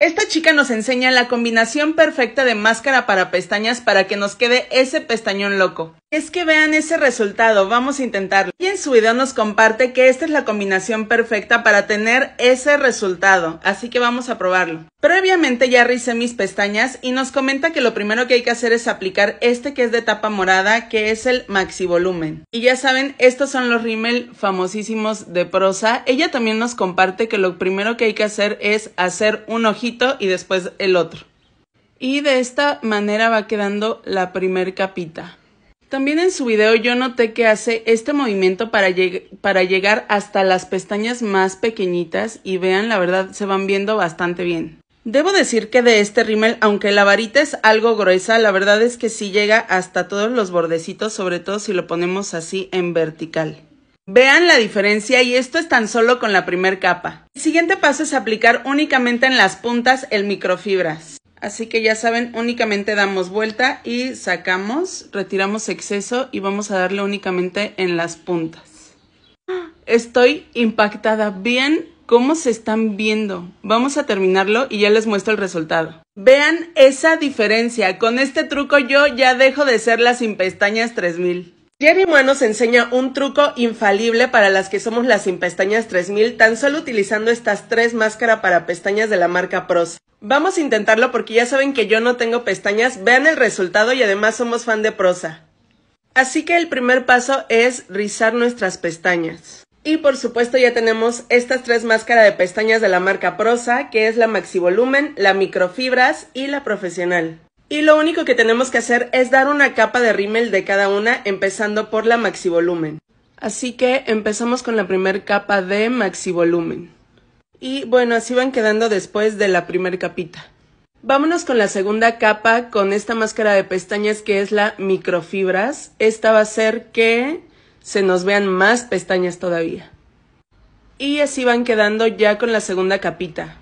Esta chica nos enseña la combinación perfecta de máscara para pestañas para que nos quede ese pestañón loco. Es que vean ese resultado, vamos a intentarlo. Y en su video nos comparte que esta es la combinación perfecta para tener ese resultado, así que vamos a probarlo. Previamente ya ricé mis pestañas y nos comenta que lo primero que hay que hacer es aplicar este que es de tapa morada, que es el Maxi Volumen. Y ya saben, estos son los rímel famosísimos de prosa. Ella también nos comparte que lo primero que hay que hacer es hacer un ojito y después el otro. Y de esta manera va quedando la primer capita. También en su video yo noté que hace este movimiento para, para llegar hasta las pestañas más pequeñitas y vean, la verdad se van viendo bastante bien. Debo decir que de este rímel, aunque la varita es algo gruesa, la verdad es que sí llega hasta todos los bordecitos, sobre todo si lo ponemos así en vertical. Vean la diferencia y esto es tan solo con la primer capa. El siguiente paso es aplicar únicamente en las puntas el microfibras. Así que ya saben, únicamente damos vuelta y sacamos, retiramos exceso y vamos a darle únicamente en las puntas. Estoy impactada. Vean cómo se están viendo. Vamos a terminarlo y ya les muestro el resultado. Vean esa diferencia. Con este truco yo ya dejo de ser las sin pestañas 3000. Jerry Mua nos enseña un truco infalible para las que somos las sin pestañas 3000 tan solo utilizando estas tres máscaras para pestañas de la marca Prosa. Vamos a intentarlo porque ya saben que yo no tengo pestañas, vean el resultado y además somos fan de prosa. Así que el primer paso es rizar nuestras pestañas. Y por supuesto ya tenemos estas tres máscaras de pestañas de la marca Prosa, que es la Maxi Volumen, la Microfibras y la Profesional. Y lo único que tenemos que hacer es dar una capa de rímel de cada una, empezando por la maxi volumen. Así que empezamos con la primera capa de maxi volumen. Y bueno, así van quedando después de la primera capita. Vámonos con la segunda capa con esta máscara de pestañas que es la microfibras. Esta va a hacer que se nos vean más pestañas todavía. Y así van quedando ya con la segunda capita.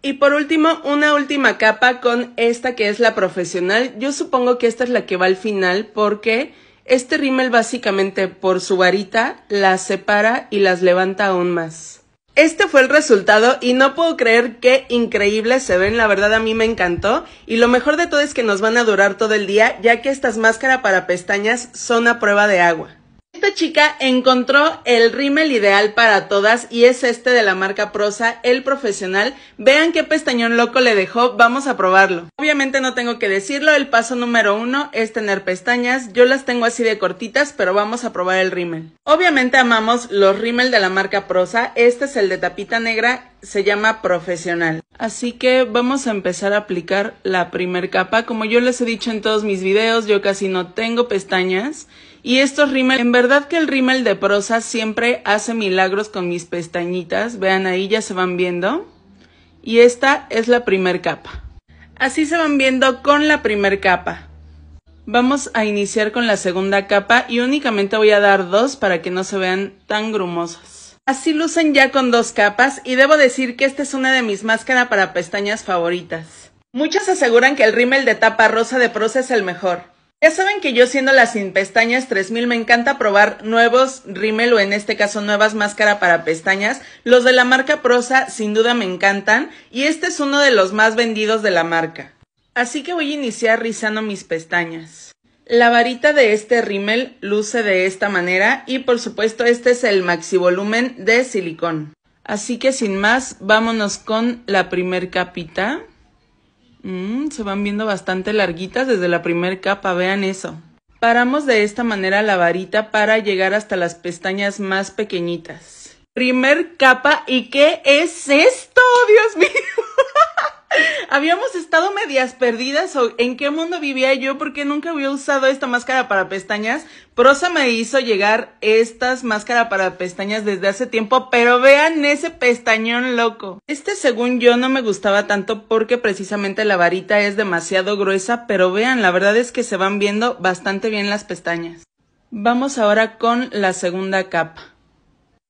Y por último, una última capa con esta que es la profesional. Yo supongo que esta es la que va al final porque este rímel básicamente por su varita las separa y las levanta aún más. Este fue el resultado y no puedo creer qué increíbles se ven, la verdad a mí me encantó y lo mejor de todo es que nos van a durar todo el día ya que estas máscaras para pestañas son a prueba de agua. Esta chica encontró el rímel ideal para todas y es este de la marca Prosa, el profesional. Vean qué pestañón loco le dejó, vamos a probarlo. Obviamente no tengo que decirlo, el paso número uno es tener pestañas. Yo las tengo así de cortitas, pero vamos a probar el rímel. Obviamente amamos los rímel de la marca Prosa. Este es el de tapita negra, se llama profesional. Así que vamos a empezar a aplicar la primer capa. Como yo les he dicho en todos mis videos, yo casi no tengo pestañas. Y estos rímel, en verdad que el rímel de prosa siempre hace milagros con mis pestañitas. Vean ahí, ya se van viendo. Y esta es la primer capa. Así se van viendo con la primer capa. Vamos a iniciar con la segunda capa y únicamente voy a dar dos para que no se vean tan grumosas. Así lucen ya con dos capas y debo decir que esta es una de mis máscaras para pestañas favoritas. Muchos aseguran que el rímel de tapa rosa de prosa es el mejor. Ya saben que yo siendo las sin pestañas 3000 me encanta probar nuevos rímel o en este caso nuevas máscaras para pestañas. Los de la marca Prosa sin duda me encantan y este es uno de los más vendidos de la marca. Así que voy a iniciar rizando mis pestañas. La varita de este rímel luce de esta manera y por supuesto este es el maxi volumen de silicón. Así que sin más, vámonos con la primer capita. Mm, se van viendo bastante larguitas desde la primer capa, vean eso. Paramos de esta manera la varita para llegar hasta las pestañas más pequeñitas. Primer capa, ¿y qué es esto? Dios mío. Habíamos estado medias perdidas o en qué mundo vivía yo porque nunca había usado esta máscara para pestañas. Prosa me hizo llegar estas máscaras para pestañas desde hace tiempo, pero vean ese pestañón loco. Este según yo no me gustaba tanto porque precisamente la varita es demasiado gruesa, pero vean, la verdad es que se van viendo bastante bien las pestañas. Vamos ahora con la segunda capa.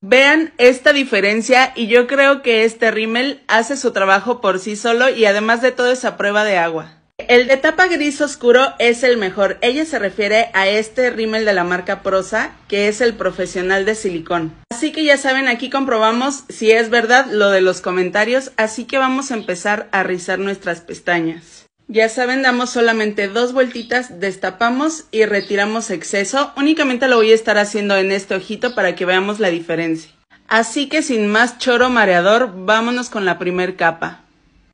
Vean esta diferencia y yo creo que este rímel hace su trabajo por sí solo y además de todo es a prueba de agua. El de tapa gris oscuro es el mejor. Ella se refiere a este rímel de la marca Prosa, que es el profesional de silicón. Así que ya saben, aquí comprobamos si es verdad lo de los comentarios, así que vamos a empezar a rizar nuestras pestañas. Ya saben, damos solamente dos vueltitas, destapamos y retiramos exceso. Únicamente lo voy a estar haciendo en este ojito para que veamos la diferencia. Así que sin más choro mareador, vámonos con la primer capa.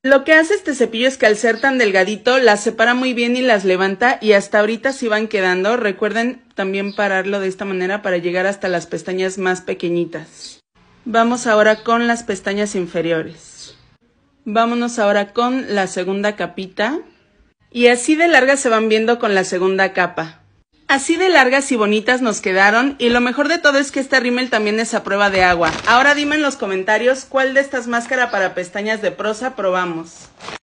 Lo que hace este cepillo es que al ser tan delgadito, las separa muy bien y las levanta y hasta ahorita sí van quedando. Recuerden también pararlo de esta manera para llegar hasta las pestañas más pequeñitas. Vamos ahora con las pestañas inferiores. Vámonos ahora con la segunda capita. Y así de largas se van viendo con la segunda capa. Así de largas y bonitas nos quedaron y lo mejor de todo es que este rímel también es a prueba de agua. Ahora dime en los comentarios cuál de estas máscaras para pestañas de prosa probamos.